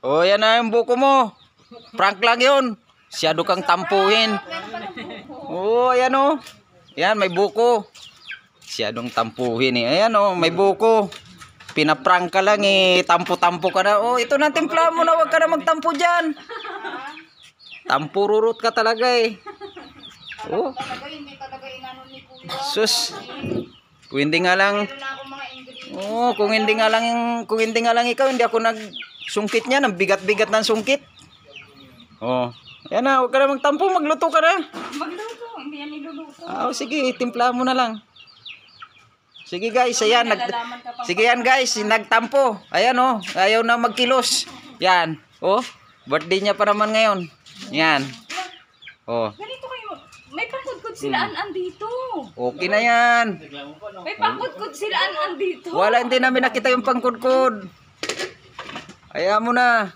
O, oh, yan na yung buko mo. Prank lang yun. Siyado kang tampuhin. O, oh, ayan o. Oh. Yan, may buko. Siyadong tampuhin eh. Ayan o, oh, may buko. Pinaprank ka lang eh. Tampo-tampo ka na. O, oh, ito na timpla mo na. Huwag ka na magtampo dyan. Tampururot ka talaga eh. Oh. Sus. Kung hindi nga lang. Oh, kung hindi nga lang, kung hindi nga lang ikaw, hindi ako nag Sungkit niya, ang bigat-bigat ng sungkit. Oh. Yan na, huwag ka na magtampo, magluto ka na. Magluto, hindi yan niluluto. Ah, oh, sige, timpla mo na lang. Sige guys, ayan. Nag sige yan guys, nagtampo. Ayan oh, ayaw na magkilos. Yan. Oh, birthday niya pa naman ngayon. Yan. Oh. Ganito kayo. May pakudkod sila hmm. an dito. Okay na yan. May pakudkod sila an dito. Wala, hindi namin nakita yung pangkudkod. Kaya mo na.